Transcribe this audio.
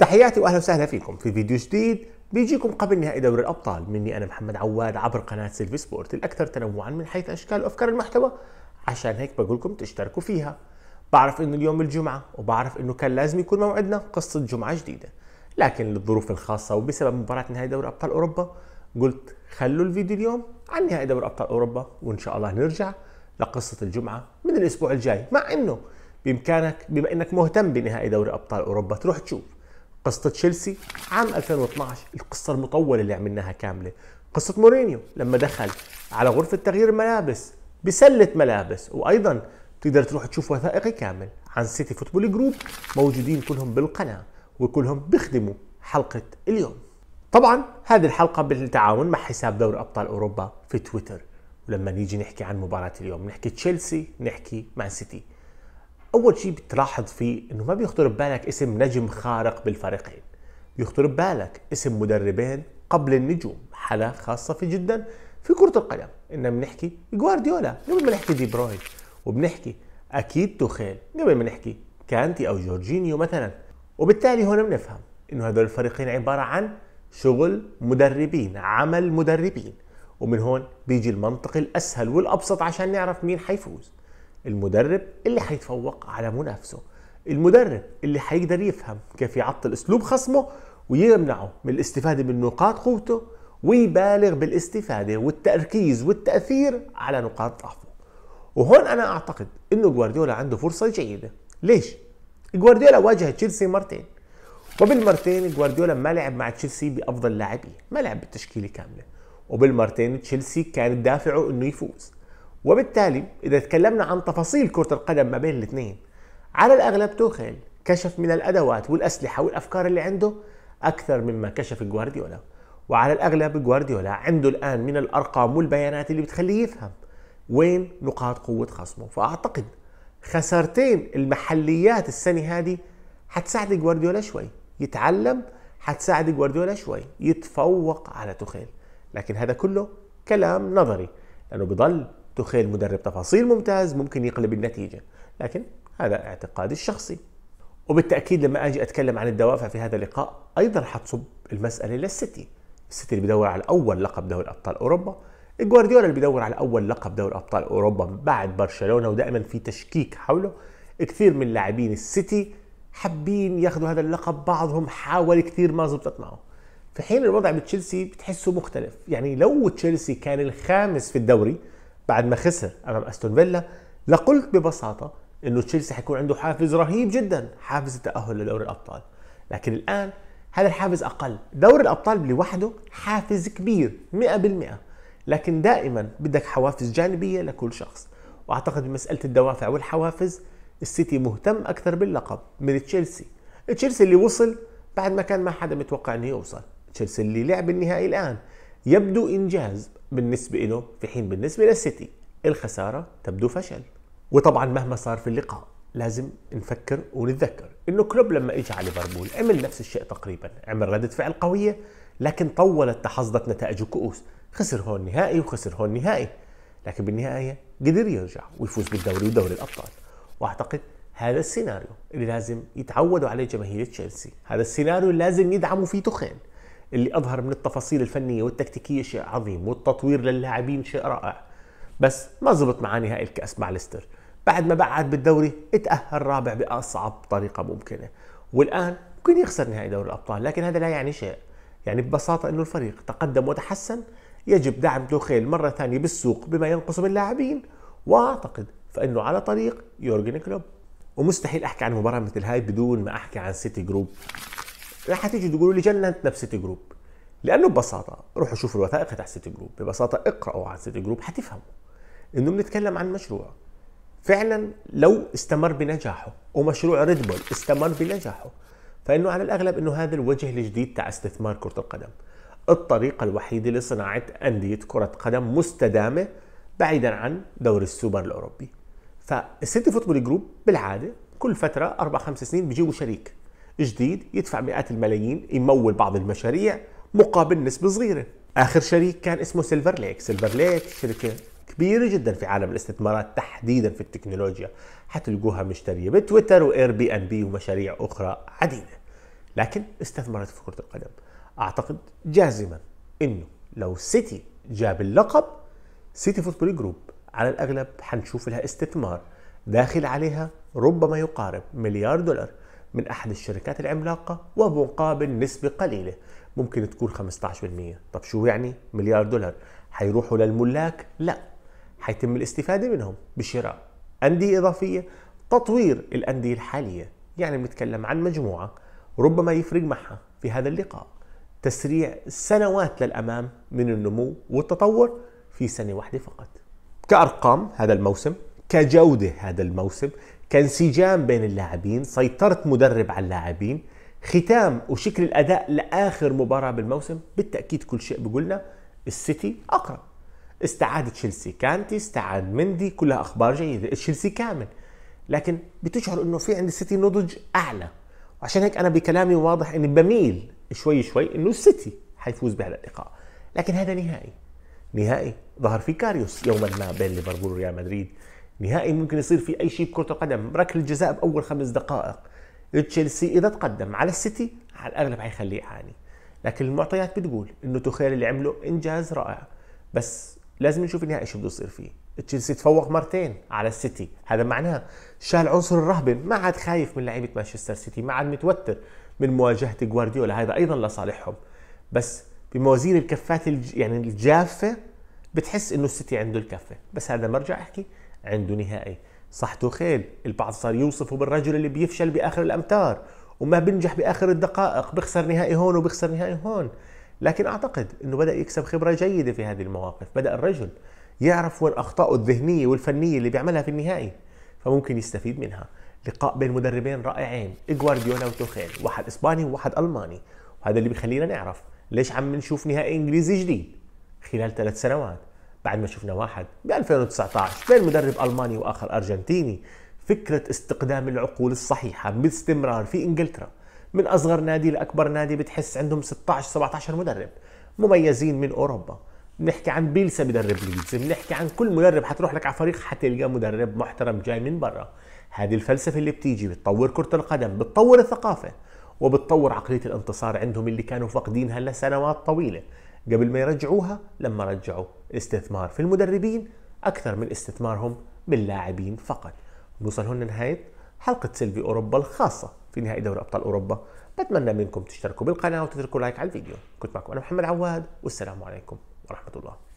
تحياتي واهلا وسهلا فيكم في فيديو جديد بيجيكم قبل نهائي دوري الابطال مني انا محمد عواد عبر قناه سيلفي سبورت الاكثر تنوعا من حيث اشكال وافكار المحتوى عشان هيك بقول لكم تشتركوا فيها بعرف انه اليوم الجمعه وبعرف انه كان لازم يكون موعدنا قصه جمعه جديده لكن للظروف الخاصه وبسبب مباراه نهائي دوري ابطال اوروبا قلت خلوا الفيديو اليوم عن نهائي دوري ابطال اوروبا وان شاء الله نرجع لقصه الجمعه من الاسبوع الجاي مع انه بامكانك بما انك مهتم بنهائي دوري ابطال اوروبا تروح تشوف قصة تشيلسي عام 2012 القصة المطولة اللي عملناها كاملة قصة مورينيو لما دخل على غرفة تغيير الملابس بسلة ملابس وأيضا تقدر تروح تشوف وثائقي كامل عن سيتي فوتبول جروب موجودين كلهم بالقناة وكلهم بيخدموا حلقة اليوم طبعا هذه الحلقة بالتعاون مع حساب دوري أبطال أوروبا في تويتر ولما نيجي نحكي عن مباراة اليوم نحكي تشيلسي نحكي مع سيتي اول شيء بتلاحظ فيه انه ما بيخطر ببالك اسم نجم خارق بالفريقين بيخطر ببالك اسم مدربين قبل النجوم حالة خاصة في جدا في كرة القدم إن بنحكي جوارديولا قبل ما نحكي دي بروين وبنحكي أكيد توخيل قبل ما نحكي كانتي أو جورجينيو مثلا وبالتالي هون بنفهم إنه هذول الفريقين عبارة عن شغل مدربين عمل مدربين ومن هون بيجي المنطق الأسهل والأبسط عشان نعرف مين حيفوز المدرب اللي هيتفوق على منافسه المدرب اللي هيقدر يفهم كيف يعطل اسلوب خصمه ويمنعه من الاستفاده من نقاط قوته ويبالغ بالاستفاده والتركيز والتاثير على نقاط ضعفه وهون انا اعتقد انه جوارديولا عنده فرصه جيده ليش جوارديولا واجه تشيلسي مرتين وبالمرتين جوارديولا ما لعب مع تشيلسي بافضل لاعبيه ما لعب بالتشكيله كامله وبالمرتين تشيلسي كان دافعه انه يفوز وبالتالي إذا تكلمنا عن تفاصيل كرة القدم ما بين الاثنين على الأغلب توخيل كشف من الأدوات والأسلحة والأفكار اللي عنده أكثر مما كشف جوارديولا وعلى الأغلب جوارديولا عنده الآن من الأرقام والبيانات اللي بتخليه يفهم وين نقاط قوة خصمه فأعتقد خسارتين المحليات السنة هذه حتساعد جوارديولا شوي يتعلم حتساعد جوارديولا شوي يتفوق على توخيل لكن هذا كله كلام نظري لأنه بضل تخيل مدرب تفاصيل ممتاز ممكن يقلب النتيجة لكن هذا اعتقادي الشخصي وبالتأكيد لما أجي أتكلم عن الدوافع في هذا اللقاء أيضا حتصب المسألة للسيتي السيتي اللي بدور على أول لقب دوري أبطال أوروبا جوارديولا اللي بدور على أول لقب دوري أبطال أوروبا بعد برشلونة ودائما في تشكيك حوله كثير من لاعبين السيتي حابين ياخذوا هذا اللقب بعضهم حاول كثير ما زبطت معه في حين الوضع بتشيلسي بتحسه مختلف يعني لو تشيلسي كان الخامس في الدوري بعد ما خسر امام استون فيلا لقلت ببساطه انه تشيلسي حيكون عنده حافز رهيب جدا حافز التاهل لدوري الابطال لكن الان هذا الحافز اقل دوري الابطال لوحده حافز كبير 100% لكن دائما بدك حوافز جانبيه لكل شخص واعتقد بمساله الدوافع والحوافز السيتي مهتم اكثر باللقب من تشيلسي تشيلسي اللي وصل بعد ما كان ما حدا متوقع انه يوصل تشيلسي اللي لعب النهائي الان يبدو إنجاز بالنسبة له في حين بالنسبة للسيتي الخسارة تبدو فشل وطبعا مهما صار في اللقاء لازم نفكر ونتذكر انه كلوب لما اجى على ليفربول عمل نفس الشيء تقريبا عمل ردة فعل قوية لكن طولت تحصدت نتائجه كؤوس خسر هون نهائي وخسر هون نهائي لكن بالنهاية قدر يرجع ويفوز بالدوري ودوري الأبطال وأعتقد هذا السيناريو اللي لازم يتعودوا عليه جماهير تشيلسي هذا السيناريو اللي لازم يدعموا فيه تخين اللي اظهر من التفاصيل الفنيه والتكتيكيه شيء عظيم والتطوير للاعبين شيء رائع بس ما زبط معاه نهائي الكاس مع ليستر بعد ما بعد بالدوري اتاهل رابع باصعب طريقه ممكنه والان ممكن يخسر نهائي دوري الابطال لكن هذا لا يعني شيء يعني ببساطه انه الفريق تقدم وتحسن يجب دعم توخيل مره ثانيه بالسوق بما ينقص من اللاعبين واعتقد فانه على طريق يورجن كلوب ومستحيل احكي عن مباراه مثل هاي بدون ما احكي عن سيتي جروب راح تيجي تقولوا لي جننت نفس سيتي جروب لانه ببساطه روحوا شوفوا الوثائق تاع سيتي جروب ببساطه اقراوا عن سيتي جروب حتفهموا انه بنتكلم عن مشروع فعلا لو استمر بنجاحه ومشروع ريد بول استمر بنجاحه فانه على الاغلب انه هذا الوجه الجديد تاع استثمار كره القدم الطريقه الوحيده لصناعه انديه كره قدم مستدامه بعيدا عن دوري السوبر الاوروبي فالسيتي فوتبول جروب بالعاده كل فتره اربع خمس سنين بيجيبوا شريك جديد يدفع مئات الملايين يمول بعض المشاريع مقابل نسبة صغيرة آخر شريك كان اسمه سيلفر ليك سيلفر ليك شركة كبيرة جدا في عالم الاستثمارات تحديدا في التكنولوجيا حتلقوها مشترية بتويتر واير بي ان بي ومشاريع أخرى عديدة لكن استثمرت في كرة القدم أعتقد جازما أنه لو سيتي جاب اللقب سيتي فوتبول جروب على الأغلب حنشوف لها استثمار داخل عليها ربما يقارب مليار دولار من أحد الشركات العملاقة ومقابل نسبة قليلة ممكن تكون 15% طب شو يعني مليار دولار حيروحوا للملاك لا حيتم الاستفادة منهم بشراء أندية إضافية تطوير الأندية الحالية يعني بنتكلم عن مجموعة ربما يفرق معها في هذا اللقاء تسريع سنوات للأمام من النمو والتطور في سنة واحدة فقط كأرقام هذا الموسم كجودة هذا الموسم كان بين اللاعبين سيطرة مدرب على اللاعبين ختام وشكل الأداء لآخر مباراة بالموسم بالتأكيد كل شيء بقولنا السيتي أقرب استعاد تشيلسي كانتي استعاد مندي كلها أخبار جيدة تشيلسي كامل لكن بتشعر انه في عند السيتي نضج اعلى وعشان هيك انا بكلامي واضح اني بميل شوي شوي انه السيتي حيفوز بهذا اللقاء لكن هذا نهائي نهائي ظهر في كاريوس يوما ما بين ليفربول وريال مدريد نهائي ممكن يصير في اي شيء بكره القدم ركله جزاء باول خمس دقائق تشيلسي اذا تقدم على السيتي على الاغلب حيخليه يعاني لكن المعطيات بتقول انه تخيل اللي عمله انجاز رائع بس لازم نشوف النهائي شو بده يصير فيه تشيلسي تفوق مرتين على السيتي هذا معناه شال عنصر الرهبه ما عاد خايف من لعيبه مانشستر سيتي ما عاد متوتر من مواجهه جوارديولا هذا ايضا لصالحهم بس بموازين الكفات الج... يعني الجافه بتحس انه السيتي عنده الكفه بس هذا مرجع احكي عنده نهائي صحته خيل البعض صار يوصفه بالرجل اللي بيفشل باخر الامتار وما بينجح باخر الدقائق بيخسر نهائي هون وبيخسر نهائي هون لكن اعتقد انه بدا يكسب خبره جيده في هذه المواقف بدا الرجل يعرف وين اخطائه الذهنيه والفنيه اللي بيعملها في النهائي فممكن يستفيد منها لقاء بين مدربين رائعين جوارديولا وتوخيل واحد اسباني وواحد الماني وهذا اللي بيخلينا نعرف ليش عم نشوف نهائي انجليزي جديد خلال ثلاث سنوات بعد ما شفنا واحد ب 2019 بين مدرب الماني واخر ارجنتيني فكره استخدام العقول الصحيحه باستمرار في انجلترا من اصغر نادي لاكبر نادي بتحس عندهم 16 17 مدرب مميزين من اوروبا بنحكي عن بيلسا مدرب ليدز بنحكي عن كل مدرب حتروح لك على فريق حتلقى مدرب محترم جاي من برا هذه الفلسفة اللي بتيجي بتطور كرة القدم بتطور الثقافة وبتطور عقلية الانتصار عندهم اللي كانوا فاقدينها لسنوات طويلة قبل ما يرجعوها لما رجعوا الاستثمار في المدربين أكثر من استثمارهم باللاعبين فقط نوصل هنا نهاية حلقة سيلفي أوروبا الخاصة في نهائي دوري أبطال أوروبا بتمنى منكم تشتركوا بالقناة وتتركوا لايك على الفيديو كنت معكم أنا محمد عواد والسلام عليكم ورحمة الله